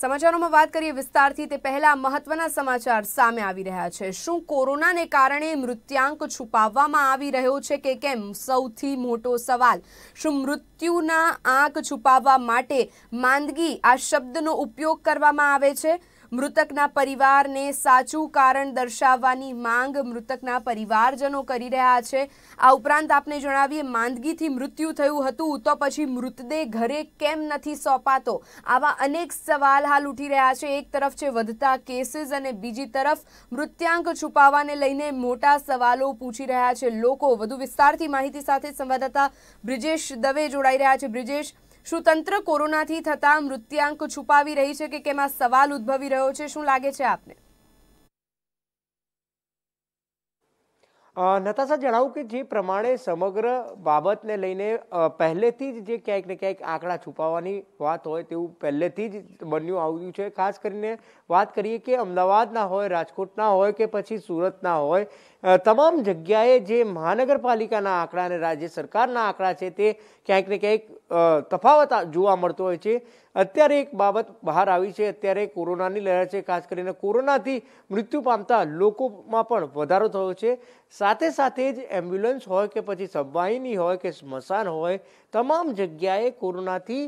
સમાચારોમાં વાત કરીએ વિસ્તારથી તે પહેલા મહત્વના સમાચાર સામે આવી રહ્યા છે શું કોરોનાને કારણે મૃત્યાંક છુપાવવામાં આવી રહ્યો છે કે કેમ સૌથી મોટો સવાલ શું મૃત્યુના આંક છુપાવવા માટે માંદગી આ શબ્દનો ઉપયોગ કરવામાં આવે છે મૃતકના પરિવારને સાચું કારણ દર્શાવવાની માંગ મૃતકના પરિવારજનો કરી રહ્યા છે આ ઉપરાંત આપને જણાવીએ માંદગીથી મૃત્યુ થયું હતું તો પછી મૃતદેહ ઘરે કેમ નથી સોંપાતો આવા અનેક સવાલ હાલ ઉઠી રહ્યા છે એક તરફ છે વધતા કેસીસ અને બીજી તરફ મૃત્યાંક છુપાવવાને લઈને મોટા સવાલો પૂછી રહ્યા છે લોકો વધુ વિસ્તારથી માહિતી સાથે સંવાદદાતા બ્રિજેશ દવે જોડાઈ રહ્યા છે બ્રિજેશ શું તંત્ર કોરોનાથી થતા મૃત્યાંક છુપાવી રહી છે કે કેમાં સવાલ ઉદ્ભવી રહ્યો છે શું લાગે છે આપને નતાશા જણાવું કે જે પ્રમાણે સમગ્ર બાબતને લઈને પહેલેથી જ જે ક્યાંક ને ક્યાંક આંકડા છુપાવવાની વાત હોય તેવું પહેલેથી જ બન્યું આવ્યું છે ખાસ કરીને વાત કરીએ કે અમદાવાદના હોય રાજકોટના હોય કે પછી સુરતના હોય તમામ જગ્યાએ જે મહાનગરપાલિકાના આંકડા અને રાજ્ય સરકારના આંકડા છે તે ક્યાંક ને ક્યાંક તફાવત જોવા મળતો હોય છે અત્યારે એક બાબત બહાર આવી છે અત્યારે કોરોનાની લહેર છે ખાસ કરીને કોરોનાથી મૃત્યુ પામતા લોકોમાં પણ વધારો થયો છે સાથે સાથે જ એમ્બ્યુલન્સ હોય કે પછી સબવાહિની હોય કે સ્મશાન હોય તમામ જગ્યાએ કોરોનાથી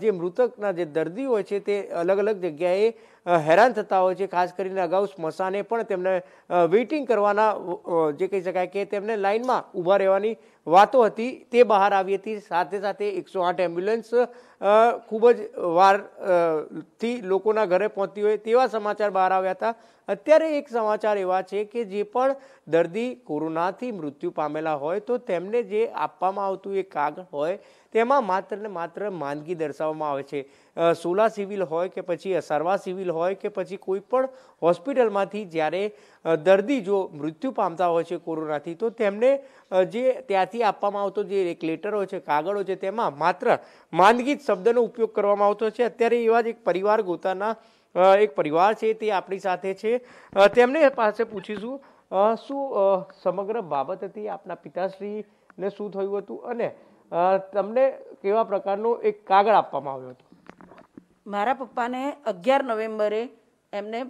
જે મૃતકના જે દર્દી હોય છે તે અલગ અલગ જગ્યાએ હેરાન થતા હોય છે ખાસ કરીને અગાઉ સ્મશાને પણ તેમને વેઇટિંગ કરવાના જે કહી શકાય કે તેમને લાઇનમાં ઊભા રહેવાની વાતો હતી તે બહાર આવી હતી સાથે સાથે એકસો આઠ એમ્બ્યુલન્સ ખૂબ જ વારથી લોકોના ઘરે પહોંચતી હોય તેવા સમાચાર બહાર આવ્યા હતા અત્યારે એક સમાચાર એવા છે કે જે પણ દર્દી કોરોનાથી મૃત્યુ પામેલા હોય તો તેમને જે આપવામાં આવતું એ કાગળ હોય તેમાં માત્ર ને માત્ર માંદગી દર્શાવવામાં આવે છે સોલા સિવિલ હોય કે પછી સર્વા સિવિલ હોય કે પછી કોઈ પણ હોસ્પિટલમાંથી જ્યારે દર્દી જો મૃત્યુ પામતા હોય છે કોરોનાથી તો તેમને જે ત્યાંથી આપવામાં આવતો જે એક લેટર હોય છે કાગળ હોય છે તેમાં માત્ર માંદગી જ શબ્દનો ઉપયોગ કરવામાં આવતો છે અત્યારે એવા જ એક પરિવાર ગોતાના એક પરિવાર છે તે આપણી સાથે છે તેમને પાસે પૂછીશું શું સમગ્ર બાબત હતી આપના પિતાશ્રીને શું થયું હતું અને તમને કેવા પ્રકારનો એક કાગળ આપવામાં આવ્યો હતો મારા પપ્પાને અગિયાર નવેમ્બરે એમને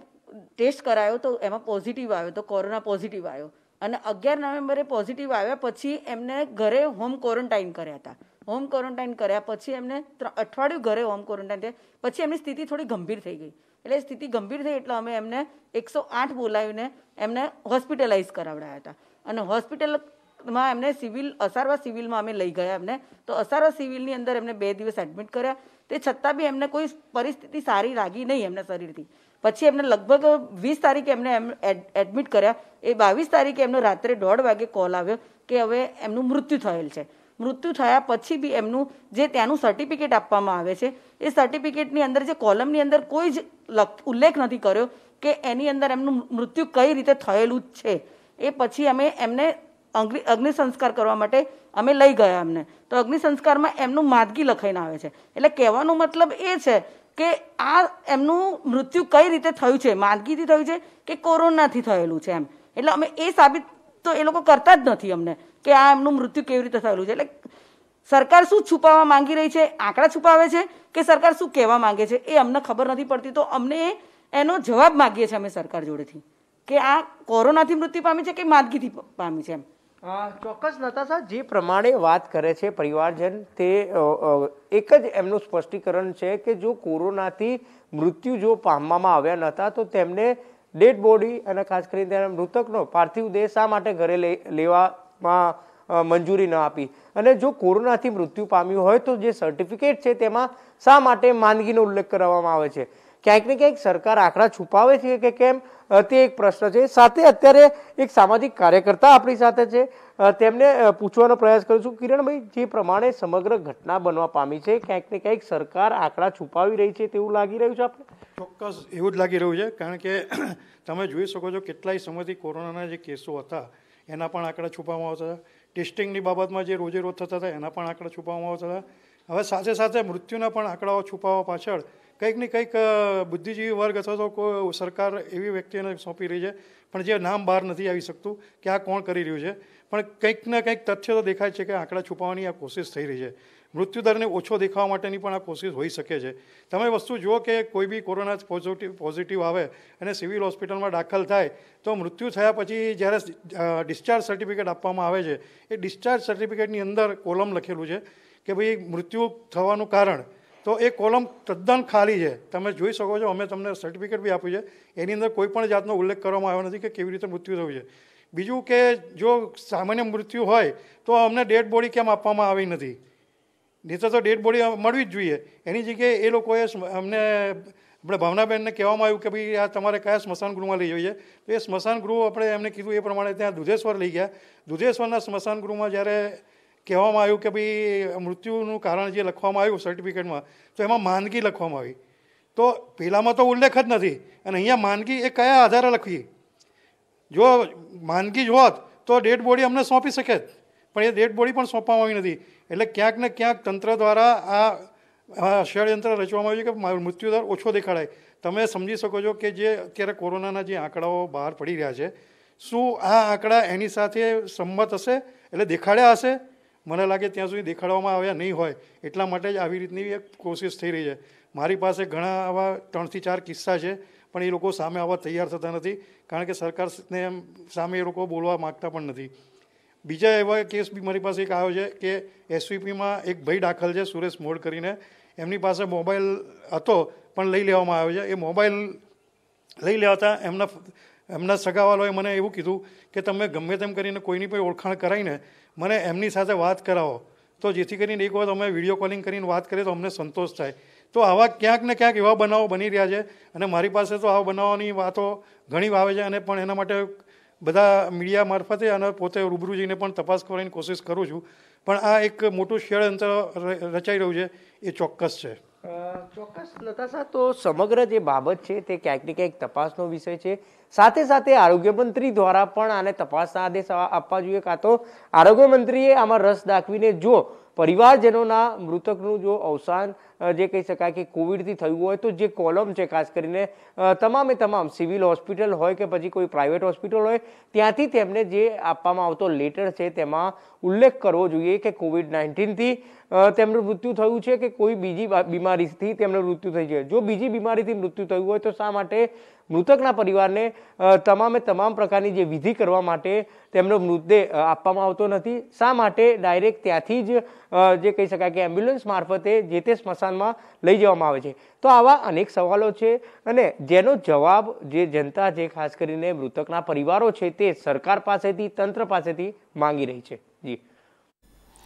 ટેસ્ટ કરાયો તો એમાં પોઝિટિવ આવ્યો તો કોરોના પોઝિટિવ આવ્યો અને અગિયાર નવેમ્બરે પોઝિટિવ આવ્યા પછી એમને ઘરે હોમ ક્વોરન્ટાઇન કર્યા હતા હોમ ક્વોરન્ટાઇન કર્યા પછી એમને અઠવાડિયું ઘરે હોમ ક્વોરન્ટાઇન થયા પછી એમની સ્થિતિ થોડી ગંભીર થઈ ગઈ એટલે સ્થિતિ ગંભીર થઈ એટલે અમે એમને એકસો આઠ બોલાવીને એમને હોસ્પિટલાઇઝ કરાવડાયા હતા અને હોસ્પિટલમાં એમને સિવિલ અસારવા સિવિલમાં અમે લઈ ગયા એમને તો અસારવા સિવિલની અંદર એમને બે દિવસ એડમિટ કર્યા તે છતાં બી એમને કોઈ પરિસ્થિતિ સારી લાગી નહીં એમના શરીરથી પછી એમને લગભગ વીસ તારીખે એમને એમ એડમિટ કર્યા એ બાવીસ તારીખે એમનો રાત્રે દોઢ વાગે કોલ આવ્યો કે હવે એમનું મૃત્યુ થયેલ છે મૃત્યુ થયા પછી બી એમનું જે ત્યાંનું સર્ટિફિકેટ આપવામાં આવે છે એ સર્ટિફિકેટની અંદર જે કોલમની અંદર કોઈ જ ઉલ્લેખ નથી કર્યો કે એની અંદર એમનું મૃત્યુ કઈ રીતે થયેલું છે એ પછી અમે એમને અગ્નિસંસ્કાર કરવા માટે અમે લઈ ગયા એમને તો અગ્નિ સંસ્કારમાં એમનું માદગી લખાઈને આવે છે એટલે કહેવાનો મતલબ એ છે કે આ એમનું મૃત્યુ કઈ રીતે થયું છે માંદગીથી થયું છે કે કોરોનાથી થયેલું છે એમ એટલે અમે એ સાબિત તો એ લોકો કરતા જ નથી અમને કે આ એમનું મૃત્યુ કેવી રીતે થયેલું છે એટલે સરકાર શું છુપાવવા માંગી રહી છે આંકડા છુપાવે છે કે સરકાર શું કહેવા માંગે છે એ અમને ખબર નથી પડતી તો અમને એનો જવાબ માગીએ છીએ અમે સરકાર જોડેથી કે આ કોરોનાથી મૃત્યુ પામી છે કે માદગીથી પામી છે એમ ચોક્કસ નતાશા જે પ્રમાણે વાત કરે છે પરિવારજન તે એક જ એમનું સ્પષ્ટીકરણ છે કે જો કોરોનાથી મૃત્યુ જો પામવામાં આવ્યા નહોતા તો તેમને ડેડ બોડી અને ખાસ કરીને તેના મૃતકનો પાર્થિવ દેહ શા માટે ઘરે લેવા માં મંજૂરી ન આપી અને જો કોરોનાથી મૃત્યુ પામ્યું હોય તો જે સર્ટિફિકેટ છે તેમાં શા માટે માંદગીનો ઉલ્લેખ કરવામાં આવે છે ક્યાંક ને ક્યાંક સરકાર આંકડા છુપાવે છે કે કેમ તે એક પ્રશ્ન છે સાથે અત્યારે એક સામાજિક કાર્યકર્તા આપણી સાથે છે તેમને પૂછવાનો પ્રયાસ કરું છું કિરણભાઈ જે પ્રમાણે સમગ્ર ઘટના બનવા પામી છે ક્યાંક ને ક્યાંક સરકાર આંકડા છુપાવી રહી છે તેવું લાગી રહ્યું છે આપણે ચોક્કસ એવું જ લાગી રહ્યું છે કારણ કે તમે જોઈ શકો છો કેટલાય સમયથી કોરોનાના જે કેસો હતા એના પણ આંકડા છુપાવવા આવતા હતા ટેસ્ટિંગની બાબતમાં જે રોજે રોજ થતા હતા એના પણ આંકડા છુપાવવામાં આવતા હતા હવે સાથે સાથે મૃત્યુના પણ આંકડાઓ છુપાવવા પાછળ કંઈક ને કંઈક બુદ્ધિજીવી વર્ગ અથવા તો કોઈ સરકાર એવી વ્યક્તિને સોંપી રહી છે પણ જે નામ બહાર નથી આવી શકતું કે આ કોણ કરી રહ્યું છે પણ કંઈક ને કંઈક તથ્ય તો દેખાય છે કે આંકડા છુપાવવાની આ કોશિશ થઈ રહી છે મૃત્યુદરને ઓછો દેખાવા માટેની પણ આ કોશિશ હોઈ શકે છે તમે વસ્તુ જુઓ કે કોઈ બી કોરોના પોઝિટિવ પોઝિટિવ આવે અને સિવિલ હોસ્પિટલમાં દાખલ થાય તો મૃત્યુ થયા પછી જ્યારે ડિસ્ચાર્જ સર્ટિફિકેટ આપવામાં આવે છે એ ડિસ્ચાર્જ સર્ટિફિકેટની અંદર કોલમ લખેલું છે કે ભાઈ મૃત્યુ થવાનું કારણ તો એ કોલમ તદ્દન ખાલી છે તમે જોઈ શકો છો અમે તમને સર્ટિફિકેટ બી આપ્યું છે એની અંદર કોઈ પણ જાતનો ઉલ્લેખ કરવામાં આવ્યો નથી કે કેવી રીતે મૃત્યુ થયું છે બીજું કે જો સામાન્ય મૃત્યુ હોય તો અમને ડેડ બોડી કેમ આપવામાં આવી નથી નહીં તો ડેડ બોડી મળવી જ જોઈએ એની જગ્યાએ એ લોકોએ અમને આપણે ભાવનાબેનને કહેવામાં આવ્યું કે ભાઈ આ તમારે કયા સ્મશાન ગૃહમાં લઈ જોઈએ તો એ સ્મશાન ગૃહ આપણે એમને કીધું એ પ્રમાણે ત્યાં દુધેશ્વર લઈ ગયા દુધેશ્વરના સ્મશાન ગૃહમાં જ્યારે કહેવામાં આવ્યું કે ભાઈ મૃત્યુનું કારણ જે લખવામાં આવ્યું સર્ટિફિકેટમાં તો એમાં માંદગી લખવામાં આવી તો પહેલાંમાં તો ઉલ્લેખ જ નથી અને અહીંયા માંદગી એ કયા આધારે લખવી જો માંદગી જ હોત તો ડેડ બોડી અમને સોંપી શકે જ પણ એ ડેડ બોડી પણ સોંપવામાં આવી નથી એટલે ક્યાંક ને ક્યાંક તંત્ર દ્વારા આ ષડયંત્ર રચવામાં આવ્યું છે કે મૃત્યુદર ઓછો દેખાડાય તમે સમજી શકો છો કે જે અત્યારે કોરોનાના જે આંકડાઓ બહાર પડી રહ્યા છે શું આ આંકડા એની સાથે સંમત હશે એટલે દેખાડ્યા હશે મને લાગે ત્યાં સુધી દેખાડવામાં આવ્યા નહીં હોય એટલા માટે જ આવી રીતની એક કોશિશ થઈ રહી છે મારી પાસે ઘણા આવા ત્રણથી ચાર કિસ્સા છે પણ એ લોકો સામે આવવા તૈયાર થતા નથી કારણ કે સરકારને સામે એ લોકો બોલવા માગતા પણ નથી બીજા એવા કેસ બી મારી પાસે એક આવ્યો છે કે એસવીપીમાં એક ભાઈ દાખલ છે સુરેશ મોડ કરીને એમની પાસે મોબાઈલ હતો પણ લઈ લેવામાં આવ્યો છે એ મોબાઈલ લઈ લેવાતા એમના એમના સગાવાલોએ મને એવું કીધું કે તમે ગમે તેમ કરીને કોઈની પણ ઓળખાણ કરાવીને મને એમની સાથે વાત કરાવો તો જેથી કરીને એક વખત અમે વિડીયો કોલિંગ કરીને વાત કરીએ તો અમને સંતોષ થાય તો આવા ક્યાંક ને ક્યાંક એવા બનાવો બની રહ્યા છે અને મારી પાસે તો આવા બનાવવાની વાતો ઘણી આવે છે અને પણ એના માટે બધા મીડિયા મારફતે અને પોતે રૂબરૂ જઈને પણ તપાસ કરવાની કોશિશ કરું છું પણ આ એક મોટું ષડયંત્ર રચાઈ રહ્યું છે એ ચોક્કસ છે ચોક્કસ લતાસા તો સમગ્ર જે બાબત છે તે ક્યાંક ને ક્યાંક તપાસનો વિષય છે સાથે સાથે આરોગ્ય મંત્રી દ્વારા પણ આને તપાસના આદેશ આપવા જોઈએ કાં તો આરોગ્ય મંત્રીએ આમાં રસ દાખવીને જો પરિવારજનોના મૃતકનું જો અવસાન જે કહી શકાય કે કોવિડથી થયું હોય તો જે કોલમ છે ખાસ કરીને તમામે તમામ સિવિલ હોસ્પિટલ હોય કે પછી કોઈ પ્રાઇવેટ હોસ્પિટલ હોય ત્યાંથી તેમને જે આપવામાં આવતો લેટર છે તેમાં ઉલ્લેખ કરવો જોઈએ કે કોવિડ નાઇન્ટીનથી તેમનું મૃત્યુ થયું છે કે કોઈ બીજી બીમારીથી તેમનું મૃત્યુ થયું છે જો બીજી બીમારીથી મૃત્યુ થયું હોય તો શા માટે મૃતકના પરિવારને તમામે તમામ પ્રકારની જે વિધિ કરવા માટે તેમનો મૃતદેહ આપવામાં આવતો નથી શા માટે ડાયરેક્ટ ત્યાંથી જ જે કહી શકાય કે એમ્બ્યુલન્સ મારફતે જે તે સ્મશાનમાં લઈ જવામાં આવે છે તો આવા અનેક સવાલો છે અને જેનો જવાબ જે જનતા જે ખાસ કરીને મૃતકના પરિવારો છે તે સરકાર પાસેથી તંત્ર પાસેથી માંગી રહી છે જી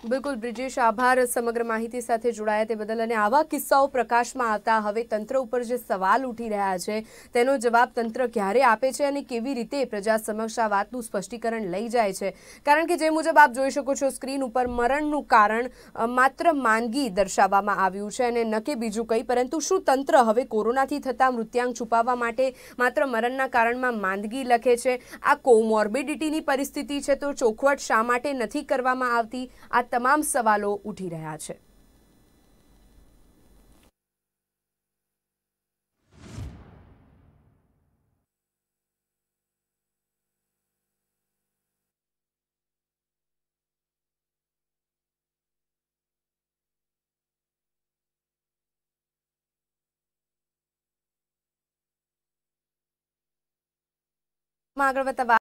બિલકુલ બ્રિજેશ આભાર સમગ્ર માહિતી સાથે જોડાયા તે બદલ અને આવા કિસ્સાઓ પ્રકાશમાં આવતા હવે તંત્ર ઉપર જે સવાલ ઉઠી રહ્યા છે તેનો જવાબ તંત્ર ક્યારે આપે છે અને કેવી રીતે પ્રજા સમક્ષ આ વાતનું સ્પષ્ટીકરણ લઈ જાય છે કારણ કે જે મુજબ આપ જોઈ શકો છો સ્ક્રીન ઉપર મરણનું કારણ માત્ર માંદગી દર્શાવવામાં આવ્યું છે અને ન કે બીજું કંઈ પરંતુ શું તંત્ર હવે કોરોનાથી થતા મૃત્યાંક છુપાવવા માટે માત્ર મરણના કારણમાં માંદગી લખે છે આ કોમોર્બિડિટીની પરિસ્થિતિ છે તો ચોખવટ શા માટે નથી કરવામાં આવતી આ તમામ સવાલો ઉઠી રહ્યા છે આગળ વધતા